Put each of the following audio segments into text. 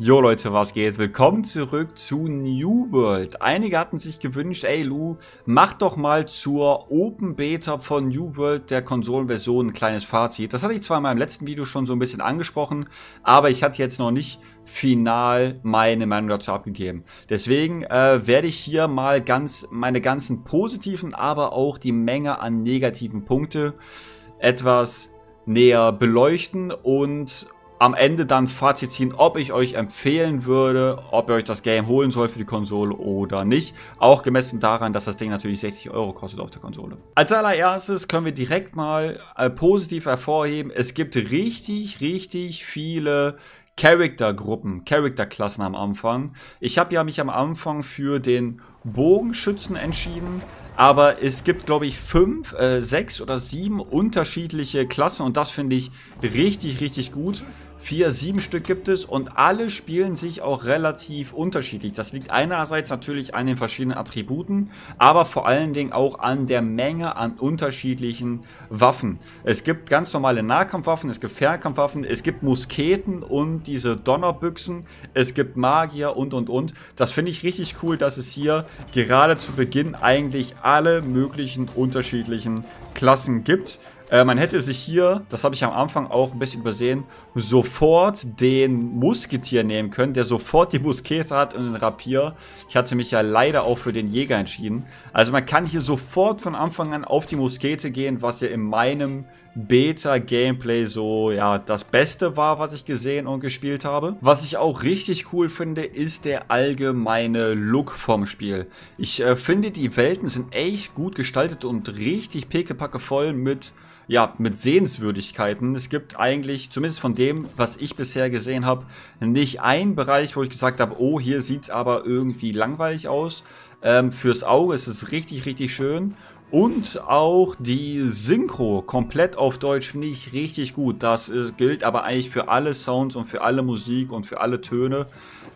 Jo Leute, was geht? Willkommen zurück zu New World. Einige hatten sich gewünscht, ey Lu, mach doch mal zur Open Beta von New World der Konsolenversion ein kleines Fazit. Das hatte ich zwar in meinem letzten Video schon so ein bisschen angesprochen, aber ich hatte jetzt noch nicht final meine Meinung dazu abgegeben. Deswegen äh, werde ich hier mal ganz meine ganzen positiven, aber auch die Menge an negativen Punkte etwas näher beleuchten und am Ende dann Fazit ziehen, ob ich euch empfehlen würde, ob ihr euch das Game holen soll für die Konsole oder nicht. Auch gemessen daran, dass das Ding natürlich 60 Euro kostet auf der Konsole. Als allererstes können wir direkt mal äh, positiv hervorheben, es gibt richtig, richtig viele Charaktergruppen, Charakterklassen am Anfang. Ich habe ja mich am Anfang für den Bogenschützen entschieden. Aber es gibt, glaube ich, fünf, äh, sechs oder sieben unterschiedliche Klassen und das finde ich richtig, richtig gut vier, sieben Stück gibt es und alle spielen sich auch relativ unterschiedlich. Das liegt einerseits natürlich an den verschiedenen Attributen, aber vor allen Dingen auch an der Menge an unterschiedlichen Waffen. Es gibt ganz normale Nahkampfwaffen, es gibt Fernkampfwaffen, es gibt Musketen und diese Donnerbüchsen, es gibt Magier und und und. Das finde ich richtig cool, dass es hier gerade zu Beginn eigentlich alle möglichen unterschiedlichen Klassen gibt. Äh, man hätte sich hier, das habe ich am Anfang auch ein bisschen übersehen, sofort den Musketier nehmen können, der sofort die Muskete hat und den Rapier. Ich hatte mich ja leider auch für den Jäger entschieden. Also man kann hier sofort von Anfang an auf die Muskete gehen, was ja in meinem Beta-Gameplay so, ja, das Beste war, was ich gesehen und gespielt habe. Was ich auch richtig cool finde, ist der allgemeine Look vom Spiel. Ich äh, finde, die Welten sind echt gut gestaltet und richtig pickepacke voll mit ja, mit Sehenswürdigkeiten. Es gibt eigentlich, zumindest von dem, was ich bisher gesehen habe, nicht einen Bereich, wo ich gesagt habe, oh, hier sieht's aber irgendwie langweilig aus. Ähm, fürs Auge ist es richtig, richtig schön. Und auch die Synchro komplett auf Deutsch finde ich richtig gut. Das ist, gilt aber eigentlich für alle Sounds und für alle Musik und für alle Töne.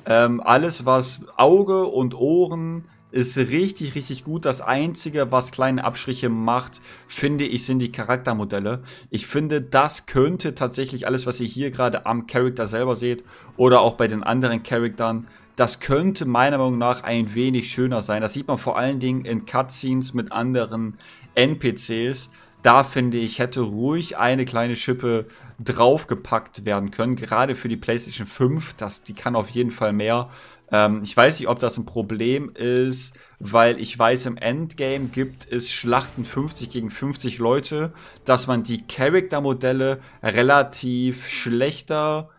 Ähm, alles, was Auge und Ohren ist richtig, richtig gut. Das Einzige, was kleine Abstriche macht, finde ich, sind die Charaktermodelle. Ich finde, das könnte tatsächlich alles, was ihr hier gerade am Charakter selber seht oder auch bei den anderen Charaktern, das könnte meiner Meinung nach ein wenig schöner sein. Das sieht man vor allen Dingen in Cutscenes mit anderen NPCs. Da finde ich, hätte ruhig eine kleine Schippe draufgepackt werden können. Gerade für die PlayStation 5, das, die kann auf jeden Fall mehr. Ähm, ich weiß nicht, ob das ein Problem ist, weil ich weiß, im Endgame gibt es Schlachten 50 gegen 50 Leute, dass man die Charaktermodelle relativ schlechter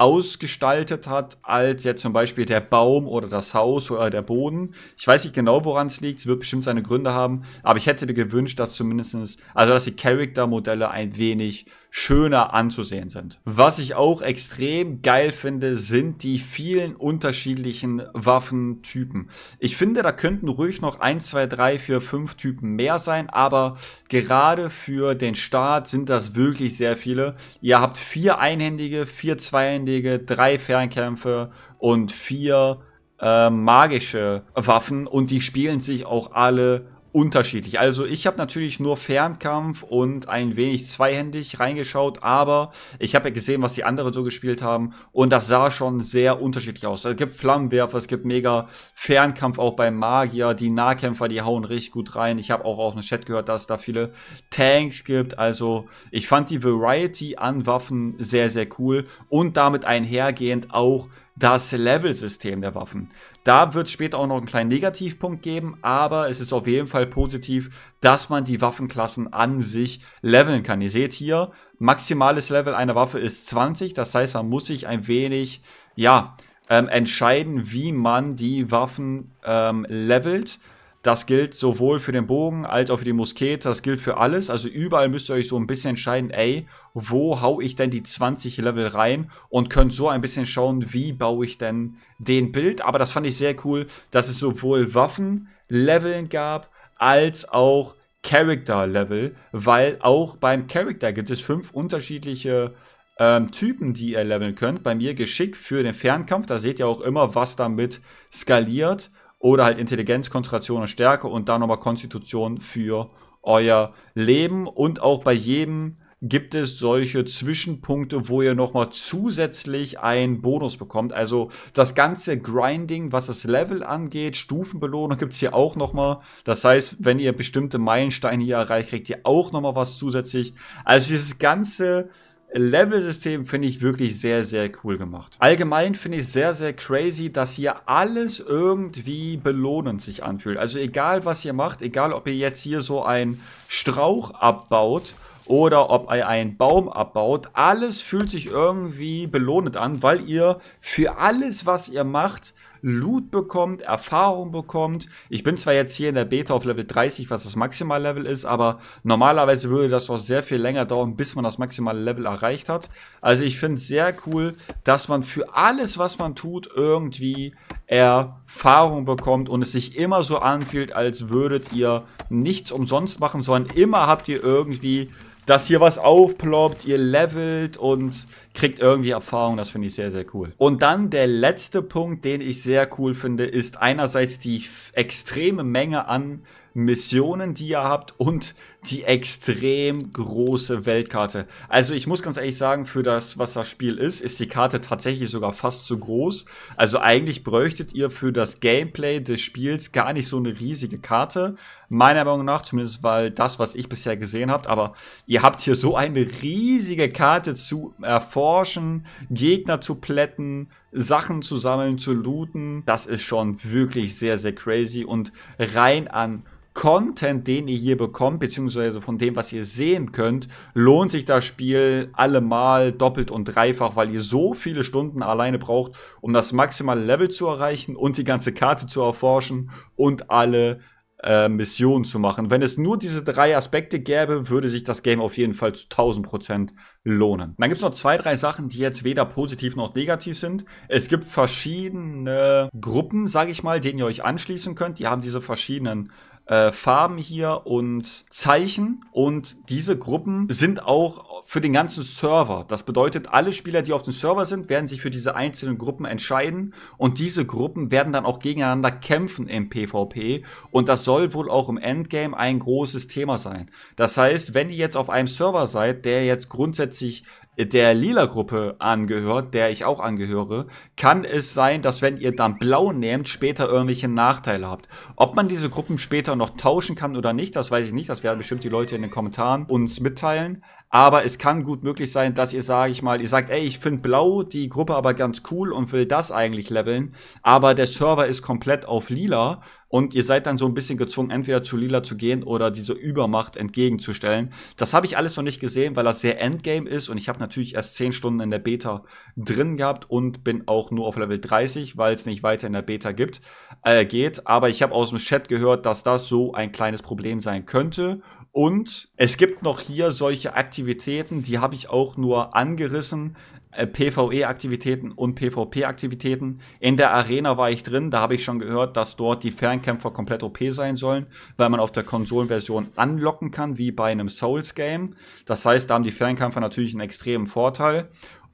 ausgestaltet hat als jetzt zum Beispiel der Baum oder das Haus oder der Boden. Ich weiß nicht genau, woran es liegt. Es wird bestimmt seine Gründe haben. Aber ich hätte mir gewünscht, dass zumindestens also dass die Charaktermodelle ein wenig schöner anzusehen sind. Was ich auch extrem geil finde, sind die vielen unterschiedlichen Waffentypen. Ich finde, da könnten ruhig noch 1, 2, 3, 4, 5 Typen mehr sein. Aber gerade für den Start sind das wirklich sehr viele. Ihr habt vier einhändige, vier zweihändige, Schwertschläge, drei Fernkämpfe und vier äh, magische Waffen und die spielen sich auch alle unterschiedlich. Also ich habe natürlich nur Fernkampf und ein wenig zweihändig reingeschaut, aber ich habe ja gesehen, was die anderen so gespielt haben und das sah schon sehr unterschiedlich aus. Es gibt Flammenwerfer, es gibt mega Fernkampf auch beim Magier, die Nahkämpfer, die hauen richtig gut rein. Ich habe auch auf dem Chat gehört, dass es da viele Tanks gibt. Also ich fand die Variety an Waffen sehr, sehr cool und damit einhergehend auch das Level-System der Waffen. Da wird es später auch noch einen kleinen Negativpunkt geben, aber es ist auf jeden Fall positiv, dass man die Waffenklassen an sich leveln kann. Ihr seht hier, maximales Level einer Waffe ist 20, das heißt, man muss sich ein wenig, ja, ähm, entscheiden, wie man die Waffen ähm, levelt. Das gilt sowohl für den Bogen als auch für die Musket. Das gilt für alles. Also überall müsst ihr euch so ein bisschen entscheiden, ey, wo hau ich denn die 20 Level rein? Und könnt so ein bisschen schauen, wie baue ich denn den Bild. Aber das fand ich sehr cool, dass es sowohl Waffen, Leveln gab, als auch Character Level. Weil auch beim Character gibt es fünf unterschiedliche ähm, Typen, die ihr leveln könnt. Bei mir geschickt für den Fernkampf. Da seht ihr auch immer, was damit skaliert oder halt Intelligenz, Konzentration und Stärke und dann nochmal Konstitution für euer Leben. Und auch bei jedem gibt es solche Zwischenpunkte, wo ihr nochmal zusätzlich einen Bonus bekommt. Also das ganze Grinding, was das Level angeht, Stufenbelohnung gibt's hier auch nochmal. Das heißt, wenn ihr bestimmte Meilensteine hier erreicht, kriegt ihr auch nochmal was zusätzlich. Also dieses ganze Level-System finde ich wirklich sehr, sehr cool gemacht. Allgemein finde ich sehr, sehr crazy, dass hier alles irgendwie belohnend sich anfühlt. Also egal, was ihr macht, egal, ob ihr jetzt hier so einen Strauch abbaut oder ob ihr einen Baum abbaut, alles fühlt sich irgendwie belohnend an, weil ihr für alles, was ihr macht, Loot bekommt, Erfahrung bekommt. Ich bin zwar jetzt hier in der Beta auf Level 30, was das Level ist, aber normalerweise würde das auch sehr viel länger dauern, bis man das maximale Level erreicht hat. Also ich finde es sehr cool, dass man für alles, was man tut, irgendwie Erfahrung bekommt und es sich immer so anfühlt, als würdet ihr nichts umsonst machen, sondern immer habt ihr irgendwie dass hier was aufploppt, ihr levelt und kriegt irgendwie Erfahrung. Das finde ich sehr, sehr cool. Und dann der letzte Punkt, den ich sehr cool finde, ist einerseits die extreme Menge an Missionen, die ihr habt und die extrem große Weltkarte. Also ich muss ganz ehrlich sagen, für das, was das Spiel ist, ist die Karte tatsächlich sogar fast zu groß. Also eigentlich bräuchtet ihr für das Gameplay des Spiels gar nicht so eine riesige Karte. Meiner Meinung nach, zumindest weil das, was ich bisher gesehen habt, aber ihr habt hier so eine riesige Karte zu erforschen, Gegner zu plätten, Sachen zu sammeln, zu looten, das ist schon wirklich sehr, sehr crazy und rein an Content, den ihr hier bekommt, beziehungsweise von dem, was ihr sehen könnt, lohnt sich das Spiel allemal doppelt und dreifach, weil ihr so viele Stunden alleine braucht, um das maximale Level zu erreichen und die ganze Karte zu erforschen und alle äh, Missionen zu machen. Wenn es nur diese drei Aspekte gäbe, würde sich das Game auf jeden Fall zu 1000% lohnen. Dann gibt es noch zwei, drei Sachen, die jetzt weder positiv noch negativ sind. Es gibt verschiedene Gruppen, sage ich mal, denen ihr euch anschließen könnt. Die haben diese verschiedenen äh, Farben hier und Zeichen. Und diese Gruppen sind auch für den ganzen Server. Das bedeutet, alle Spieler, die auf dem Server sind, werden sich für diese einzelnen Gruppen entscheiden. Und diese Gruppen werden dann auch gegeneinander kämpfen im PvP. Und das soll wohl auch im Endgame ein großes Thema sein. Das heißt, wenn ihr jetzt auf einem Server seid, der jetzt grundsätzlich der Lila-Gruppe angehört, der ich auch angehöre, kann es sein, dass wenn ihr dann Blau nehmt, später irgendwelche Nachteile habt. Ob man diese Gruppen später noch tauschen kann oder nicht, das weiß ich nicht. Das werden bestimmt die Leute in den Kommentaren uns mitteilen. Aber es kann gut möglich sein, dass ihr, sage ich mal, ihr sagt, ey, ich finde blau die Gruppe aber ganz cool und will das eigentlich leveln. Aber der Server ist komplett auf lila und ihr seid dann so ein bisschen gezwungen, entweder zu lila zu gehen oder diese Übermacht entgegenzustellen. Das habe ich alles noch nicht gesehen, weil das sehr Endgame ist und ich habe natürlich erst 10 Stunden in der Beta drin gehabt und bin auch nur auf Level 30, weil es nicht weiter in der Beta gibt, äh, geht. Aber ich habe aus dem Chat gehört, dass das so ein kleines Problem sein könnte und es gibt noch hier solche Aktivitäten, die habe ich auch nur angerissen. Äh, PvE-Aktivitäten und PvP-Aktivitäten. In der Arena war ich drin, da habe ich schon gehört, dass dort die Fernkämpfer komplett OP sein sollen, weil man auf der Konsolenversion anlocken kann, wie bei einem Souls-Game. Das heißt, da haben die Fernkämpfer natürlich einen extremen Vorteil.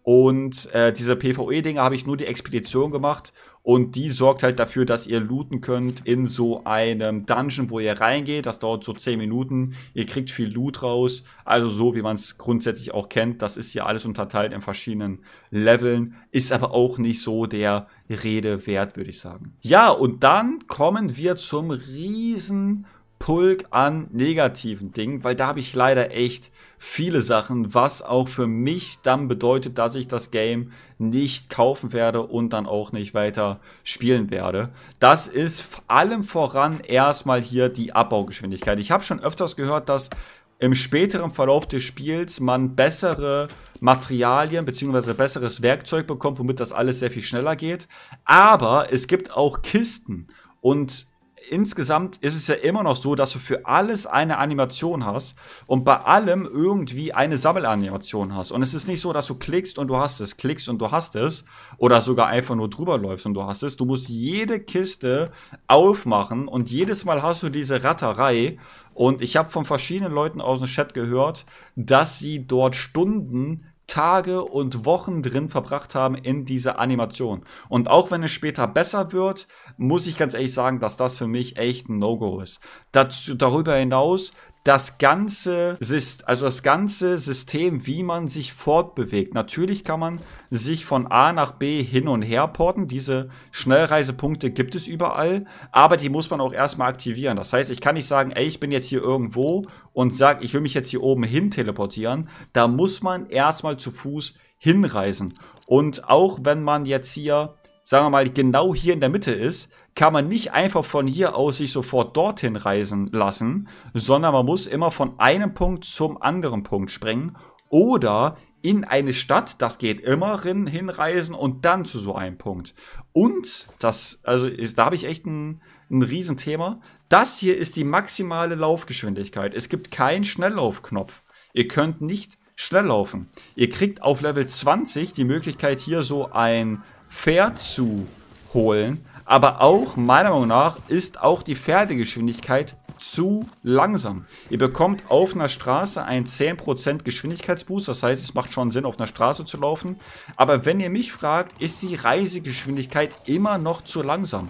Und äh, diese PvE-Dinger habe ich nur die Expedition gemacht. Und die sorgt halt dafür, dass ihr looten könnt in so einem Dungeon, wo ihr reingeht. Das dauert so 10 Minuten. Ihr kriegt viel Loot raus. Also so, wie man es grundsätzlich auch kennt. Das ist hier alles unterteilt in verschiedenen Leveln. Ist aber auch nicht so der Rede wert, würde ich sagen. Ja, und dann kommen wir zum riesen Pulk an negativen Dingen, weil da habe ich leider echt viele Sachen, was auch für mich dann bedeutet, dass ich das Game nicht kaufen werde und dann auch nicht weiter spielen werde. Das ist allem voran erstmal hier die Abbaugeschwindigkeit. Ich habe schon öfters gehört, dass im späteren Verlauf des Spiels man bessere Materialien bzw. besseres Werkzeug bekommt, womit das alles sehr viel schneller geht. Aber es gibt auch Kisten und insgesamt ist es ja immer noch so, dass du für alles eine Animation hast und bei allem irgendwie eine Sammelanimation hast. Und es ist nicht so, dass du klickst und du hast es, klickst und du hast es oder sogar einfach nur drüber läufst und du hast es. Du musst jede Kiste aufmachen und jedes Mal hast du diese Ratterei. Und ich habe von verschiedenen Leuten aus dem Chat gehört, dass sie dort Stunden Tage und Wochen drin verbracht haben in dieser Animation. Und auch wenn es später besser wird, muss ich ganz ehrlich sagen, dass das für mich echt ein No-Go ist. Dazu, darüber hinaus das ganze, also das ganze System, wie man sich fortbewegt. Natürlich kann man sich von A nach B hin und her porten. Diese Schnellreisepunkte gibt es überall, aber die muss man auch erstmal aktivieren. Das heißt, ich kann nicht sagen, ey, ich bin jetzt hier irgendwo und sag, ich will mich jetzt hier oben hin teleportieren. Da muss man erstmal zu Fuß hinreisen. Und auch wenn man jetzt hier sagen wir mal, genau hier in der Mitte ist, kann man nicht einfach von hier aus sich sofort dorthin reisen lassen, sondern man muss immer von einem Punkt zum anderen Punkt springen oder in eine Stadt, das geht immer hin, hinreisen und dann zu so einem Punkt. Und das, also ist, da habe ich echt ein, ein Riesenthema. Das hier ist die maximale Laufgeschwindigkeit. Es gibt keinen Schnelllaufknopf. Ihr könnt nicht schnell laufen. Ihr kriegt auf Level 20 die Möglichkeit, hier so ein Pferd zu holen. Aber auch, meiner Meinung nach, ist auch die Pferdegeschwindigkeit zu langsam. Ihr bekommt auf einer Straße einen 10% Geschwindigkeitsboost. Das heißt, es macht schon Sinn, auf einer Straße zu laufen. Aber wenn ihr mich fragt, ist die Reisegeschwindigkeit immer noch zu langsam.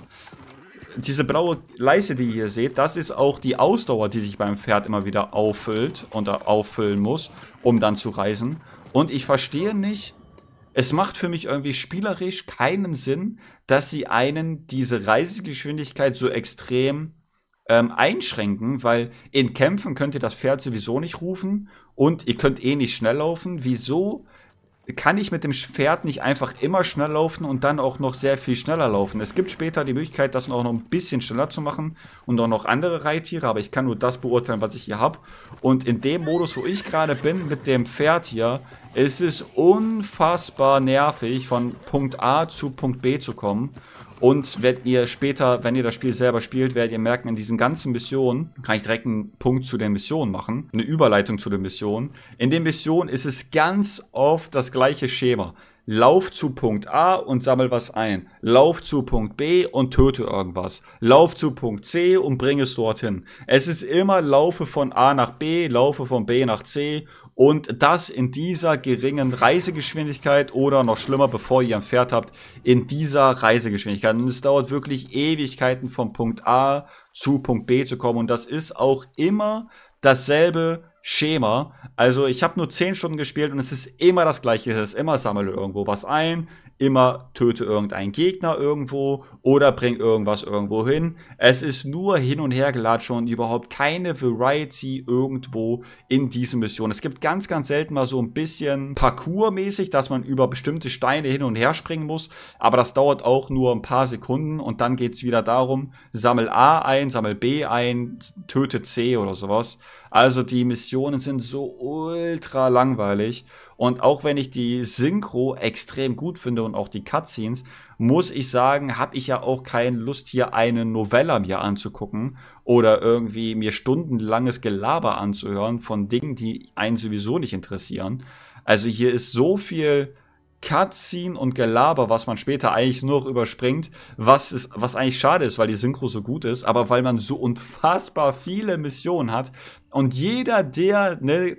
Diese blaue Leiste, die ihr hier seht, das ist auch die Ausdauer, die sich beim Pferd immer wieder auffüllt und auffüllen muss, um dann zu reisen. Und ich verstehe nicht, es macht für mich irgendwie spielerisch keinen Sinn, dass sie einen diese Reisegeschwindigkeit so extrem ähm, einschränken, weil in Kämpfen könnt ihr das Pferd sowieso nicht rufen und ihr könnt eh nicht schnell laufen. Wieso kann ich mit dem Pferd nicht einfach immer schnell laufen und dann auch noch sehr viel schneller laufen. Es gibt später die Möglichkeit, das auch noch ein bisschen schneller zu machen und auch noch andere Reittiere, aber ich kann nur das beurteilen, was ich hier habe. Und in dem Modus, wo ich gerade bin, mit dem Pferd hier, ist es unfassbar nervig, von Punkt A zu Punkt B zu kommen. Und wenn ihr später, wenn ihr das Spiel selber spielt, werdet ihr merken, in diesen ganzen Missionen kann ich direkt einen Punkt zu den Missionen machen, eine Überleitung zu den Missionen. In den Missionen ist es ganz oft das gleiche Schema. Lauf zu Punkt A und sammel was ein. Lauf zu Punkt B und töte irgendwas. Lauf zu Punkt C und bring es dorthin. Es ist immer Laufe von A nach B, Laufe von B nach C und das in dieser geringen Reisegeschwindigkeit oder noch schlimmer, bevor ihr ein Pferd habt, in dieser Reisegeschwindigkeit. Und es dauert wirklich Ewigkeiten von Punkt A zu Punkt B zu kommen. Und das ist auch immer dasselbe Schema. Also ich habe nur 10 Stunden gespielt und es ist immer das gleiche. Es ist immer sammle irgendwo was ein, immer töte irgendein Gegner irgendwo oder bring irgendwas irgendwo hin. Es ist nur hin und her gelatscht und überhaupt keine Variety irgendwo in diesen Missionen. Es gibt ganz, ganz selten mal so ein bisschen Parcours-mäßig, dass man über bestimmte Steine hin und her springen muss, aber das dauert auch nur ein paar Sekunden und dann geht's wieder darum, sammel A ein, sammel B ein, töte C oder sowas. Also die Missionen sind so ultra langweilig und auch wenn ich die Synchro extrem gut finde und auch die Cutscenes, muss ich sagen, habe ich ja auch keine Lust, hier eine Novella mir anzugucken oder irgendwie mir stundenlanges Gelaber anzuhören von Dingen, die einen sowieso nicht interessieren. Also hier ist so viel Cutscene und Gelaber, was man später eigentlich nur noch überspringt, was, ist, was eigentlich schade ist, weil die Synchro so gut ist, aber weil man so unfassbar viele Missionen hat und jeder, der ne,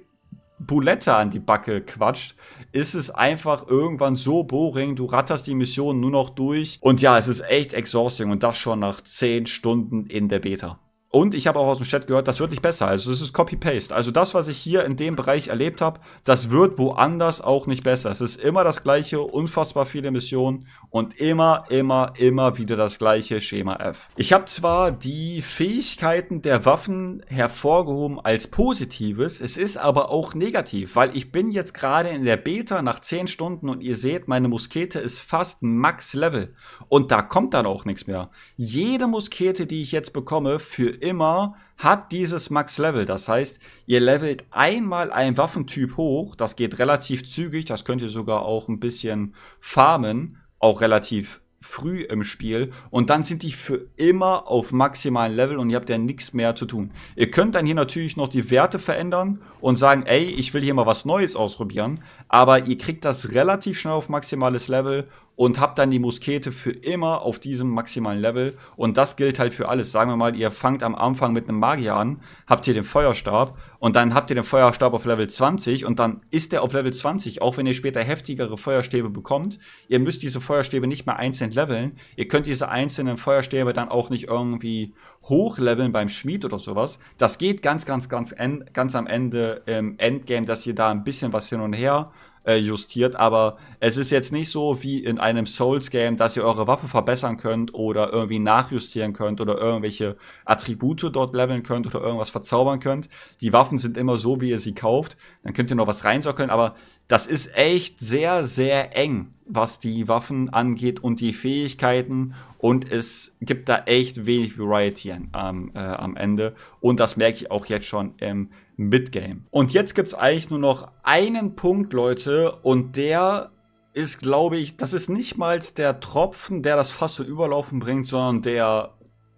Bulette an die Backe quatscht, ist es einfach irgendwann so boring. Du ratterst die Mission nur noch durch. Und ja, es ist echt exhausting und das schon nach 10 Stunden in der Beta. Und ich habe auch aus dem Chat gehört, das wird nicht besser. Also es ist Copy-Paste. Also das, was ich hier in dem Bereich erlebt habe, das wird woanders auch nicht besser. Es ist immer das gleiche, unfassbar viele Missionen und immer, immer, immer wieder das gleiche Schema F. Ich habe zwar die Fähigkeiten der Waffen hervorgehoben als positives, es ist aber auch negativ, weil ich bin jetzt gerade in der Beta nach 10 Stunden und ihr seht, meine Muskete ist fast Max-Level. Und da kommt dann auch nichts mehr. Jede Muskete, die ich jetzt bekomme, für immer, hat dieses Max-Level. Das heißt, ihr levelt einmal einen Waffentyp hoch. Das geht relativ zügig. Das könnt ihr sogar auch ein bisschen farmen. Auch relativ früh im Spiel und dann sind die für immer auf maximalen Level und ihr habt ja nichts mehr zu tun. Ihr könnt dann hier natürlich noch die Werte verändern und sagen, ey, ich will hier mal was Neues ausprobieren, aber ihr kriegt das relativ schnell auf maximales Level und habt dann die Muskete für immer auf diesem maximalen Level. Und das gilt halt für alles. Sagen wir mal, ihr fangt am Anfang mit einem Magier an, habt hier den Feuerstab und dann habt ihr den Feuerstab auf Level 20 und dann ist der auf Level 20, auch wenn ihr später heftigere Feuerstäbe bekommt. Ihr müsst diese Feuerstäbe nicht mehr einzeln leveln. Ihr könnt diese einzelnen Feuerstäbe dann auch nicht irgendwie hochleveln beim Schmied oder sowas. Das geht ganz, ganz, ganz, ganz am Ende im Endgame, dass ihr da ein bisschen was hin und her äh, justiert. Aber es ist jetzt nicht so wie in einem Souls-Game, dass ihr eure Waffe verbessern könnt oder irgendwie nachjustieren könnt oder irgendwelche Attribute dort leveln könnt oder irgendwas verzaubern könnt. Die Waffen sind immer so, wie ihr sie kauft. Dann könnt ihr noch was reinsockeln, aber das ist echt sehr, sehr eng, was die Waffen angeht und die Fähigkeiten. Und es gibt da echt wenig Variety an, ähm, äh, am Ende. Und das merke ich auch jetzt schon im Midgame. Und jetzt gibt es eigentlich nur noch einen Punkt, Leute, und der ist, glaube ich, das ist nicht mal der Tropfen, der das Fass zum Überlaufen bringt, sondern der,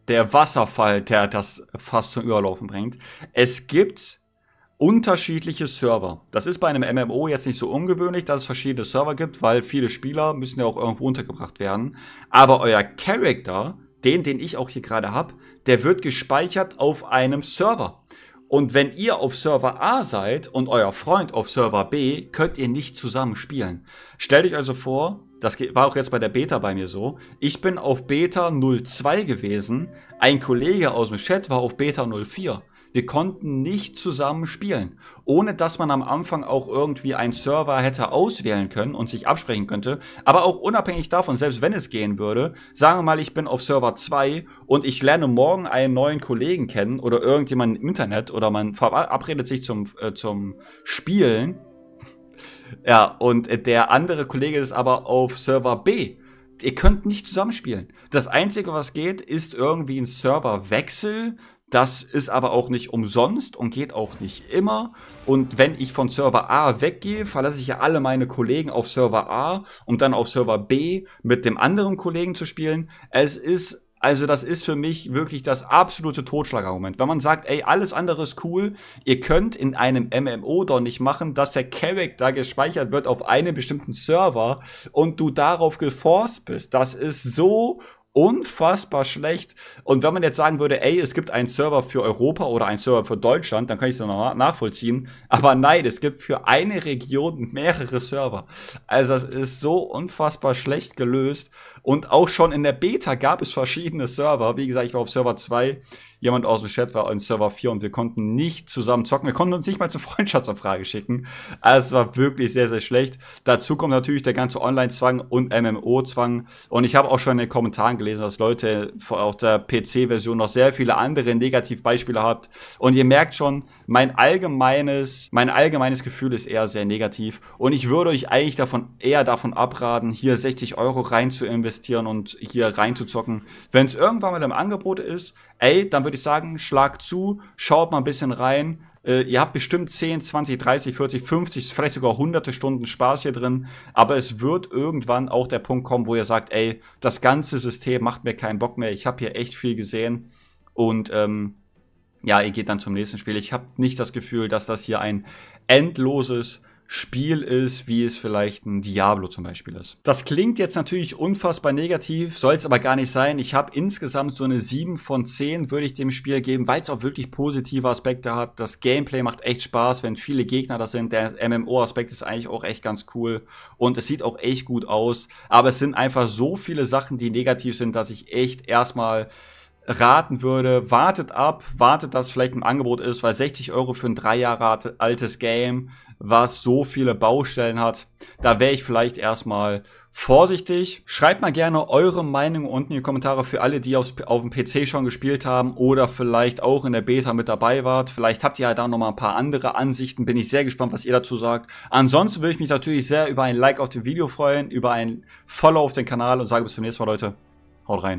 der Wasserfall, der das Fass zum Überlaufen bringt. Es gibt unterschiedliche Server. Das ist bei einem MMO jetzt nicht so ungewöhnlich, dass es verschiedene Server gibt, weil viele Spieler müssen ja auch irgendwo untergebracht werden. Aber euer Character, den, den ich auch hier gerade habe, der wird gespeichert auf einem Server. Und wenn ihr auf Server A seid und euer Freund auf Server B, könnt ihr nicht zusammen spielen. Stellt euch also vor, das war auch jetzt bei der Beta bei mir so, ich bin auf Beta 02 gewesen, ein Kollege aus dem Chat war auf Beta 04 wir konnten nicht zusammen spielen, ohne dass man am Anfang auch irgendwie einen Server hätte auswählen können und sich absprechen könnte. Aber auch unabhängig davon, selbst wenn es gehen würde, sagen wir mal, ich bin auf Server 2 und ich lerne morgen einen neuen Kollegen kennen oder irgendjemanden im Internet oder man verabredet sich zum, äh, zum Spielen. ja, und der andere Kollege ist aber auf Server B ihr könnt nicht zusammenspielen. Das Einzige, was geht, ist irgendwie ein Serverwechsel, das ist aber auch nicht umsonst und geht auch nicht immer. Und wenn ich von Server A weggehe, verlasse ich ja alle meine Kollegen auf Server A, um dann auf Server B mit dem anderen Kollegen zu spielen. Es ist, also das ist für mich wirklich das absolute Totschlagargument. Wenn man sagt, ey, alles andere ist cool, ihr könnt in einem MMO doch nicht machen, dass der Charakter gespeichert wird auf einem bestimmten Server und du darauf geforst bist. Das ist so unfassbar schlecht. Und wenn man jetzt sagen würde, ey, es gibt einen Server für Europa oder einen Server für Deutschland, dann kann ich es noch nachvollziehen. Aber nein, es gibt für eine Region mehrere Server. Also es ist so unfassbar schlecht gelöst. Und auch schon in der Beta gab es verschiedene Server. Wie gesagt, ich war auf Server 2 jemand aus dem Chat war in Server 4 und wir konnten nicht zusammen zocken. Wir konnten uns nicht mal zur Freundschaftsanfrage schicken. Also es war wirklich sehr, sehr schlecht. Dazu kommt natürlich der ganze Online-Zwang und MMO-Zwang. Und ich habe auch schon in den Kommentaren gelesen, dass Leute auf der PC-Version noch sehr viele andere Negativbeispiele habt. Und ihr merkt schon, mein allgemeines, mein allgemeines Gefühl ist eher sehr negativ. Und ich würde euch eigentlich davon, eher davon abraten, hier 60 Euro rein zu investieren und hier rein zu zocken. Wenn es irgendwann mal im Angebot ist, ey, dann würde ich sagen, schlag zu, schaut mal ein bisschen rein. Äh, ihr habt bestimmt 10, 20, 30, 40, 50, vielleicht sogar hunderte Stunden Spaß hier drin. Aber es wird irgendwann auch der Punkt kommen, wo ihr sagt, ey, das ganze System macht mir keinen Bock mehr. Ich habe hier echt viel gesehen. Und ähm, ja, ihr geht dann zum nächsten Spiel. Ich habe nicht das Gefühl, dass das hier ein endloses Spiel ist, wie es vielleicht ein Diablo zum Beispiel ist. Das klingt jetzt natürlich unfassbar negativ, soll es aber gar nicht sein. Ich habe insgesamt so eine 7 von 10 würde ich dem Spiel geben, weil es auch wirklich positive Aspekte hat. Das Gameplay macht echt Spaß, wenn viele Gegner da sind. Der MMO-Aspekt ist eigentlich auch echt ganz cool und es sieht auch echt gut aus. Aber es sind einfach so viele Sachen, die negativ sind, dass ich echt erstmal raten würde, wartet ab, wartet, dass vielleicht ein Angebot ist, weil 60 Euro für ein drei Jahre altes Game, was so viele Baustellen hat, da wäre ich vielleicht erstmal vorsichtig. Schreibt mal gerne eure Meinung unten in die Kommentare für alle, die aufs, auf dem PC schon gespielt haben oder vielleicht auch in der Beta mit dabei wart. Vielleicht habt ihr ja da nochmal ein paar andere Ansichten. Bin ich sehr gespannt, was ihr dazu sagt. Ansonsten würde ich mich natürlich sehr über ein Like auf dem Video freuen, über ein Follow auf den Kanal und sage bis zum nächsten Mal, Leute. Haut rein.